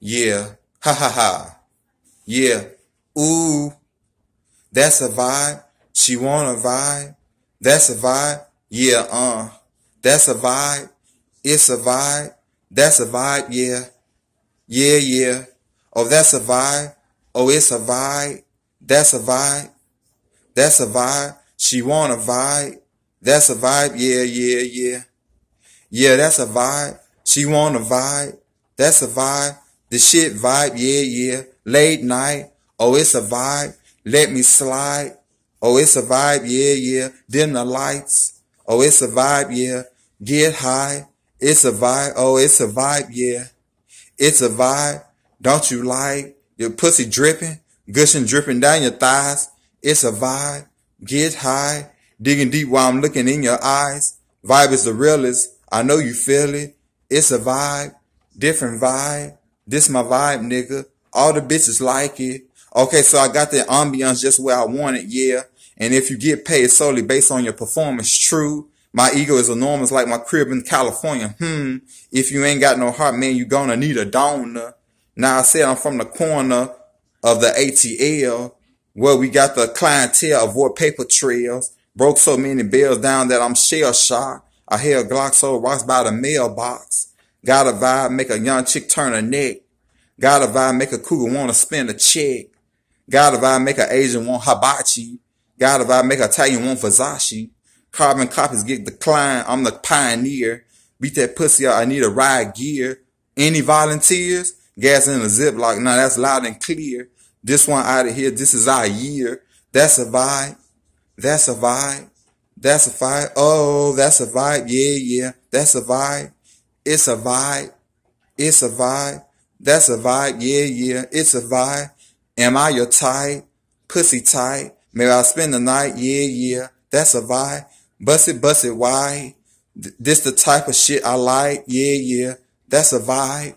Yeah. Ha ha ha. Yeah. Ooh. That's a vibe. She want a vibe. That's a vibe. Yeah. Uh. That's a vibe. It's a vibe. That's a vibe. Yeah. Yeah. Yeah. Oh, that's a vibe. Oh, it's a vibe. That's a vibe. That's a vibe. She want a vibe. That's a vibe. Yeah, yeah, yeah. Yeah, that's a vibe. She want a vibe. That's a vibe. The shit vibe, yeah, yeah. Late night, oh, it's a vibe. Let me slide. Oh, it's a vibe, yeah, yeah. Dim the lights. Oh, it's a vibe, yeah. Get high. It's a vibe. Oh, it's a vibe, yeah. It's a vibe. Don't you like your pussy dripping, gushing, dripping down your thighs? It's a vibe. Get high. Digging deep while I'm looking in your eyes. Vibe is the realest. I know you feel it. It's a vibe. Different vibe. This my vibe, nigga. All the bitches like it. Okay, so I got the ambiance just where I want it, yeah. And if you get paid solely based on your performance, true. My ego is enormous like my crib in California. Hmm. If you ain't got no heart, man, you gonna need a donor. Now I said I'm from the corner of the ATL where we got the clientele, avoid paper trails. Broke so many bills down that I'm shell shocked. I a Glock sold rocks by the mailbox. Got a vibe, make a young chick turn her neck. Got a vibe, make a cougar wanna spend a check. Got a vibe, make an Asian want hibachi. Got a vibe, make an Italian want Versace. Carbon copies get declined. I'm the pioneer. Beat that pussy out. I need a ride gear. Any volunteers? Gas in a ziplock. Now that's loud and clear. This one out of here. This is our year. That's a vibe. That's a vibe. That's a vibe. Oh, that's a vibe. Yeah, yeah. That's a vibe. It's a vibe. It's a vibe. That's a vibe. Yeah, yeah. It's a vibe. Am I your type? Pussy tight. May I spend the night? Yeah, yeah. That's a vibe. Bust it, bust it wide. this the type of shit I like. Yeah, yeah. That's a vibe.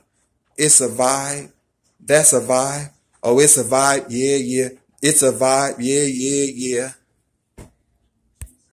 It's a vibe. That's a vibe. Oh, it's a vibe. Yeah, yeah. It's a vibe. Yeah, yeah, yeah.